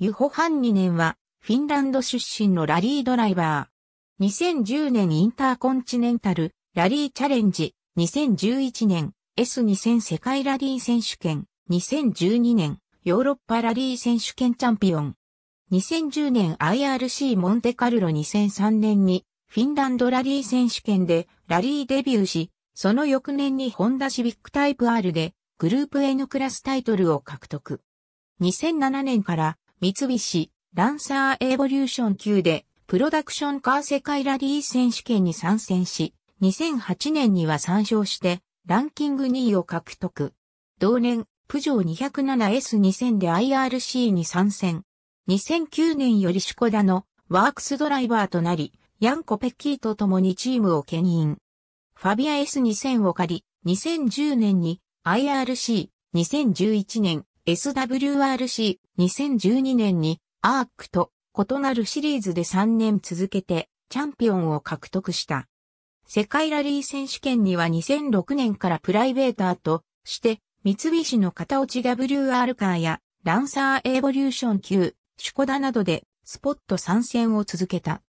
ユホ・ハンニネンは、フィンランド出身のラリードライバー。2010年インターコンチネンタル、ラリーチャレンジ、2011年、S2000 世界ラリー選手権、2012年、ヨーロッパラリー選手権チャンピオン。2010年 IRC モンテカルロ2003年に、フィンランドラリー選手権でラリーデビューし、その翌年にホンダシビックタイプ R でグループ N クラスタイトルを獲得。2007年から三菱、ランサーエボリューション級で、プロダクションカー世界ラリー選手権に参戦し、2008年には参照して、ランキング2位を獲得。同年、プジョー 207S2000 で IRC に参戦。2009年よりシュコダのワークスドライバーとなり、ヤンコ・ペッキーと共にチームを牽引。ファビア S2000 を借り、2010年に IRC、2011年 SWRC2012 年にアークと異なるシリーズで3年続けてチャンピオンを獲得した。世界ラリー選手権には2006年からプライベーターとして三菱の片落ち WR カーやランサーエボリューション級、シュコダなどでスポット参戦を続けた。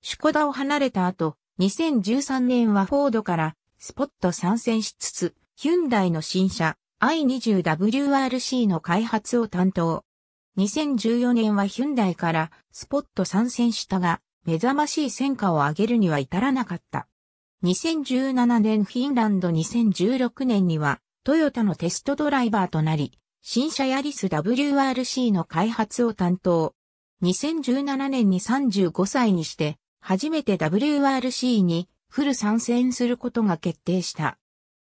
シュコダを離れた後、2013年はフォードからスポット参戦しつつ、ヒュンダイの新車、i20WRC の開発を担当。2014年はヒュンダイからスポット参戦したが、目覚ましい戦果を上げるには至らなかった。2017年フィンランド2016年にはトヨタのテストドライバーとなり、新車ヤリス WRC の開発を担当。2017年に35歳にして、初めて WRC にフル参戦することが決定した。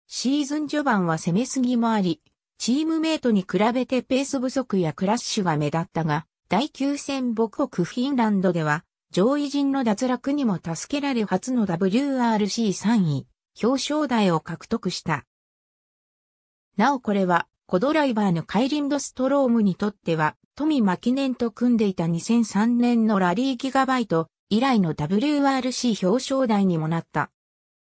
シーズン序盤は攻めすぎもあり、チームメイトに比べてペース不足やクラッシュが目立ったが、第9戦母国フィンランドでは、上位陣の脱落にも助けられ初の WRC3 位、表彰台を獲得した。なおこれは、コドライバーのカイリンドストロームにとっては、富マキネンと組んでいた2003年のラリーギガバイト以来の WRC 表彰台にもなった。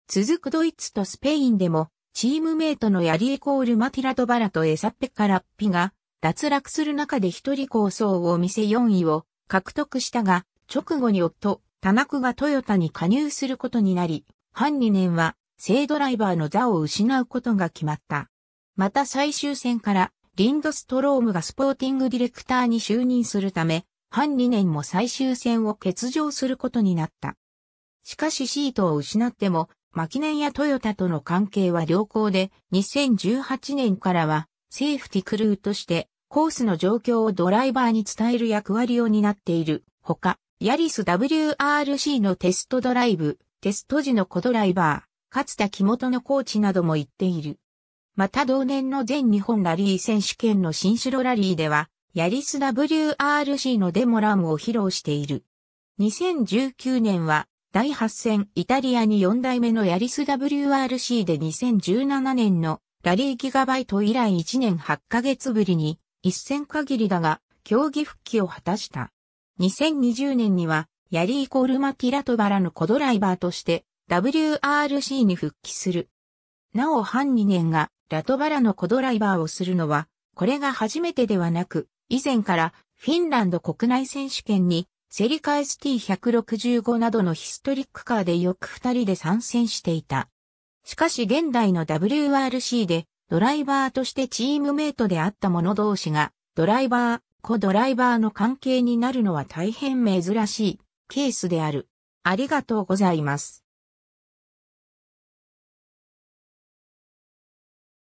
続くドイツとスペインでもチームメイトのヤリエコールマティラトバラとエサッペカラッピが脱落する中で一人構想を見せ4位を獲得したが、直後に夫、田中がトヨタに加入することになり、半2年は正ドライバーの座を失うことが決まった。また最終戦からリンドストロームがスポーティングディレクターに就任するため、半2年も最終戦を欠場することになった。しかしシートを失ってもマキネンやトヨタとの関係は良好で、2018年からは、セーフティクルーとして、コースの状況をドライバーに伝える役割を担っている。ほか、ヤリス WRC のテストドライブ、テスト時のコドライバー、勝田木本のコーチなども言っている。また同年の全日本ラリー選手権の新城ラリーでは、ヤリス WRC のデモラムを披露している。2019年は第8戦イタリアに4代目のヤリス WRC で2017年のラリーギガバイト以来1年8ヶ月ぶりに一戦限りだが競技復帰を果たした。2020年にはヤリーコールマティラトバラのコドライバーとして WRC に復帰する。なお半2年がラトバラのコドライバーをするのはこれが初めてではなく以前からフィンランド国内選手権にセリカ ST165 などのヒストリックカーでよく二人で参戦していた。しかし現代の WRC でドライバーとしてチームメイトであった者同士がドライバー、子ドライバーの関係になるのは大変珍しいケースである。ありがとうございます。